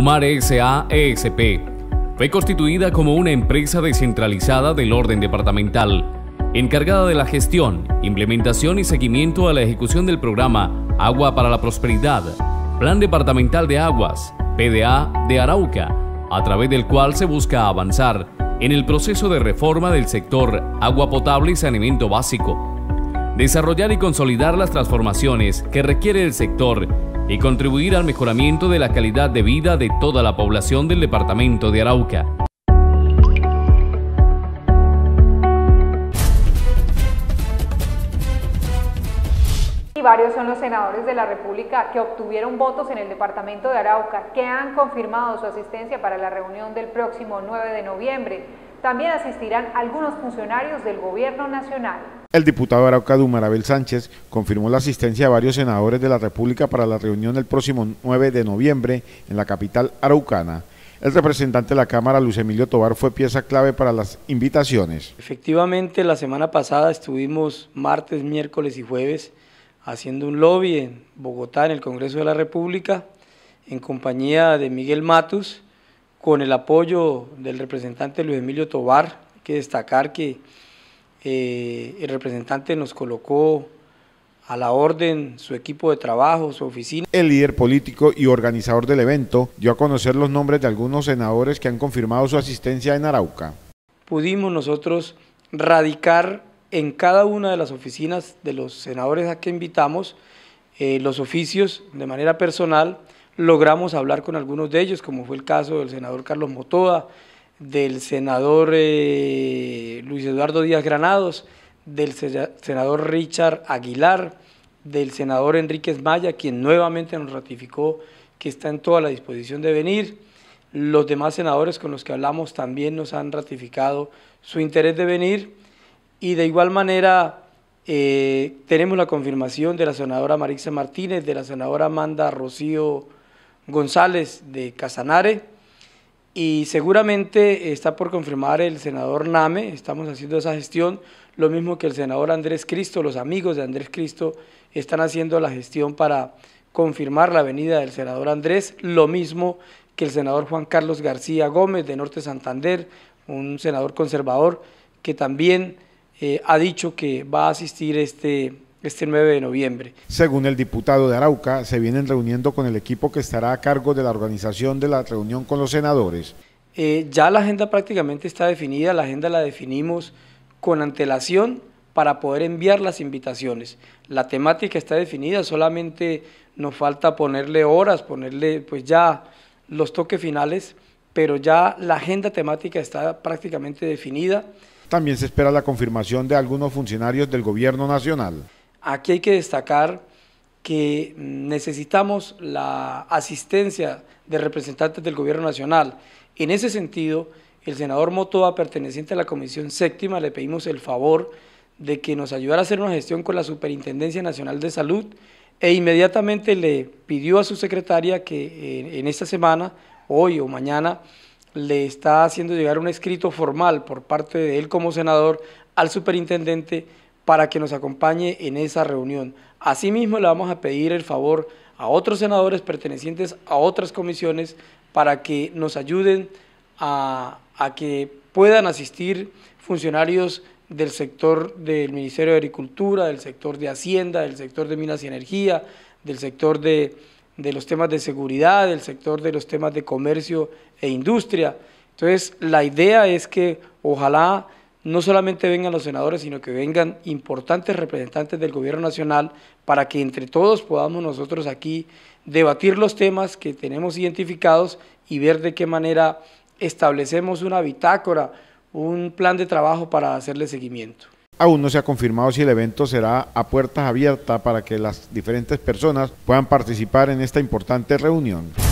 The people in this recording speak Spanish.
Umar S.A.E.S.P. Fue constituida como una empresa descentralizada del orden departamental, encargada de la gestión, implementación y seguimiento a la ejecución del programa Agua para la Prosperidad, Plan Departamental de Aguas, PDA de Arauca, a través del cual se busca avanzar en el proceso de reforma del sector agua potable y saneamiento básico, desarrollar y consolidar las transformaciones que requiere el sector y contribuir al mejoramiento de la calidad de vida de toda la población del departamento de Arauca. Y varios son los senadores de la República que obtuvieron votos en el departamento de Arauca, que han confirmado su asistencia para la reunión del próximo 9 de noviembre. También asistirán algunos funcionarios del gobierno nacional. El diputado Arauca Dumarabel Sánchez confirmó la asistencia de varios senadores de la República para la reunión el próximo 9 de noviembre en la capital araucana. El representante de la Cámara, Luis Emilio Tobar, fue pieza clave para las invitaciones. Efectivamente, la semana pasada estuvimos martes, miércoles y jueves haciendo un lobby en Bogotá, en el Congreso de la República, en compañía de Miguel Matus, con el apoyo del representante Luis Emilio Tobar. Hay que destacar que eh, el representante nos colocó a la orden, su equipo de trabajo, su oficina. El líder político y organizador del evento dio a conocer los nombres de algunos senadores que han confirmado su asistencia en Arauca. Pudimos nosotros radicar en cada una de las oficinas de los senadores a que invitamos eh, los oficios de manera personal. Logramos hablar con algunos de ellos, como fue el caso del senador Carlos Motoda, del senador eh, Luis Eduardo Díaz Granados, del senador Richard Aguilar, del senador Enríquez Maya, quien nuevamente nos ratificó que está en toda la disposición de venir. Los demás senadores con los que hablamos también nos han ratificado su interés de venir y de igual manera eh, tenemos la confirmación de la senadora Marisa Martínez, de la senadora Amanda Rocío González de Casanare, y seguramente está por confirmar el senador Name, estamos haciendo esa gestión, lo mismo que el senador Andrés Cristo, los amigos de Andrés Cristo están haciendo la gestión para confirmar la venida del senador Andrés, lo mismo que el senador Juan Carlos García Gómez de Norte Santander, un senador conservador que también eh, ha dicho que va a asistir este este 9 de noviembre. Según el diputado de Arauca, se vienen reuniendo con el equipo que estará a cargo de la organización de la reunión con los senadores. Eh, ya la agenda prácticamente está definida, la agenda la definimos con antelación para poder enviar las invitaciones. La temática está definida, solamente nos falta ponerle horas, ponerle pues ya los toques finales, pero ya la agenda temática está prácticamente definida. También se espera la confirmación de algunos funcionarios del gobierno nacional. Aquí hay que destacar que mm, necesitamos la asistencia de representantes del Gobierno Nacional. En ese sentido, el senador Motoa, perteneciente a la Comisión Séptima, le pedimos el favor de que nos ayudara a hacer una gestión con la Superintendencia Nacional de Salud e inmediatamente le pidió a su secretaria que eh, en esta semana, hoy o mañana, le está haciendo llegar un escrito formal por parte de él como senador al superintendente para que nos acompañe en esa reunión. Asimismo, le vamos a pedir el favor a otros senadores pertenecientes a otras comisiones para que nos ayuden a, que puedan asistir funcionarios del sector del Ministerio de Agricultura, del sector de Hacienda, del sector de Minas y Energía, del sector de, de, los temas de seguridad, del sector de los temas de comercio e industria. Entonces, la idea es que ojalá no solamente vengan los senadores, sino que vengan importantes representantes del gobierno nacional para que entre todos podamos nosotros aquí debatir los temas que tenemos identificados y ver de qué manera establecemos una bitácora, un plan de trabajo para hacerle seguimiento. Aún no se ha confirmado si el evento será a puertas abiertas para que las diferentes personas puedan participar en esta importante reunión.